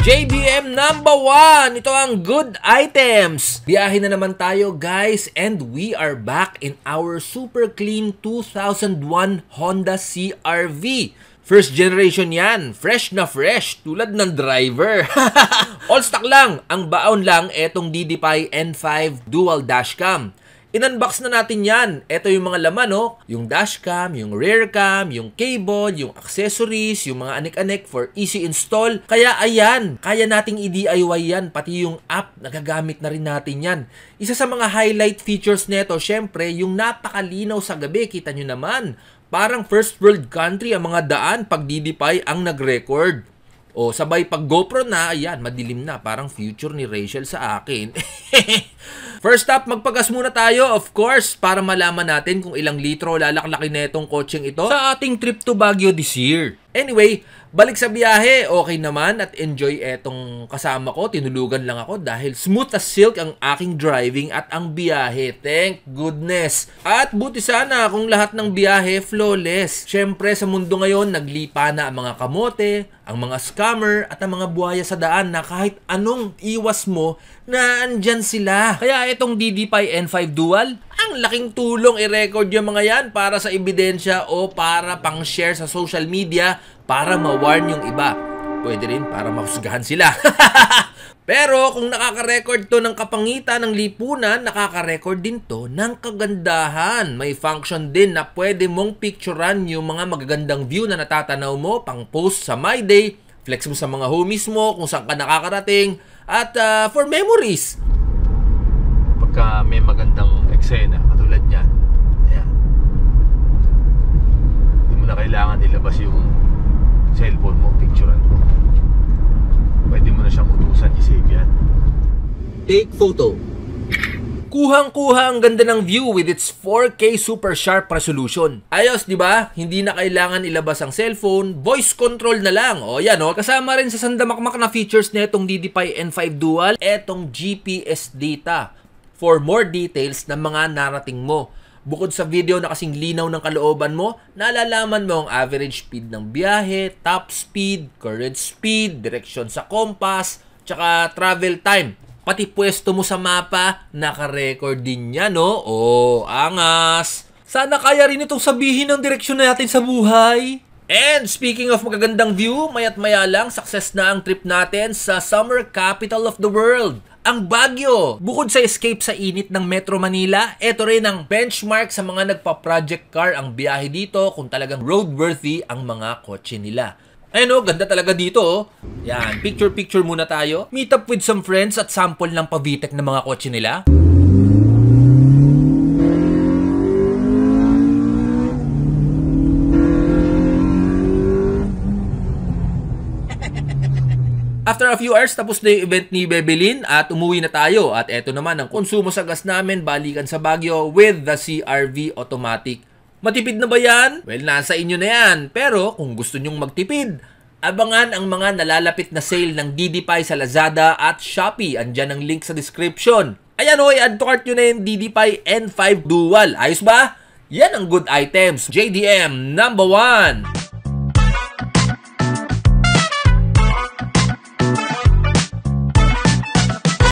JBM number 1! Ito ang good items! Biyahe na naman tayo guys and we are back in our super clean 2001 Honda CRV. First generation yan, fresh na fresh, tulad ng driver. All stock lang, ang baon lang etong DDPi N5 dual dashcam. In-unbox na natin yan. Ito yung mga laman, no? Oh. Yung dashcam, yung rear cam, yung cable, yung accessories, yung mga anik-anik for easy install. Kaya ayan, kaya nating i-DIY yan. Pati yung app, nagagamit na rin natin yan. Isa sa mga highlight features nito, syempre, yung napakalinaw sa gabi. Kita nyo naman, parang first world country ang mga daan pag DDPI ang nag-record. O sabay pag GoPro na, ayan, madilim na. Parang future ni Rachel sa akin. First up, magpagas muna tayo, of course, para malaman natin kung ilang litro lalaklaki na itong kotseng ito sa ating trip to Baguio this year. Anyway, balik sa biyahe, okay naman at enjoy etong kasama ko. Tinulugan lang ako dahil smooth as silk ang aking driving at ang biyahe. Thank goodness! At buti sana kung lahat ng biyahe flawless. Siyempre sa mundo ngayon, naglipa na ang mga kamote, ang mga scammer at ang mga buhaya sa daan na kahit anong iwas mo, naandyan sila. Kaya itong DD N5 Dual, ang laking tulong i-record yung mga yan para sa ebidensya o para pang-share sa social media para ma-warn yung iba. Pwede rin para mahusgahan sila. Pero kung nakaka-record to ng kapangitan ng lipunan, nakaka-record din to ng kagandahan. May function din na pwede mong picturean yung mga magagandang view na natatanaw mo pang post sa My Day, flex mo sa mga homies mo kung saan ka nakakarating, at uh, for memories. Pagka may magandang eksena katulad niyan. Ayan. Hindi mo na kailangan ilabas yung cellphone mo, picturean mo. Pwede mo na siyang utusan, isave yan. Take photo. Kuhang-kuha ang ganda ng view with its 4K super sharp resolution. Ayos, di ba? Hindi na kailangan ilabas ang cellphone, voice control na lang. O yan o, kasama rin sa sandamakmak na features na itong DDPi N5 Dual, etong GPS data for more details ng mga narating mo. Bukod sa video na kasing linaw ng kalooban mo, nalalaman mo ang average speed ng biyahe, top speed, current speed, direction sa compass, tsaka travel time. Pati pwesto mo sa mapa, nakarecord din niya, no? Oh, angas! Sana kaya rin itong sabihin ng direksyon natin sa buhay. And speaking of magagandang view, mayat maya lang success na ang trip natin sa summer capital of the world ang Bagyo. Bukod sa escape sa init ng Metro Manila, ito rin ang benchmark sa mga nagpa-project car ang biyahe dito kung talagang roadworthy ang mga kotse nila. Ayun o, oh, ganda talaga dito oh. Yan, picture-picture muna tayo. Meet up with some friends at sample ng Pavitek ng mga kotse nila. After a few hours, tapos na yung event ni Bebelin at umuwi na tayo. At eto naman ang konsumo sa gas namin balikan sa Baguio with the CRV automatic. Matipid na ba yan? Well, nasa inyo na yan. Pero kung gusto nyong magtipid, abangan ang mga nalalapit na sale ng DDPi sa Lazada at Shopee. Andyan ang link sa description. Ayan o, i-add to cart nyo na yung DDPi N5 Dual. Ayos ba? Yan ang good items. JDM number 1.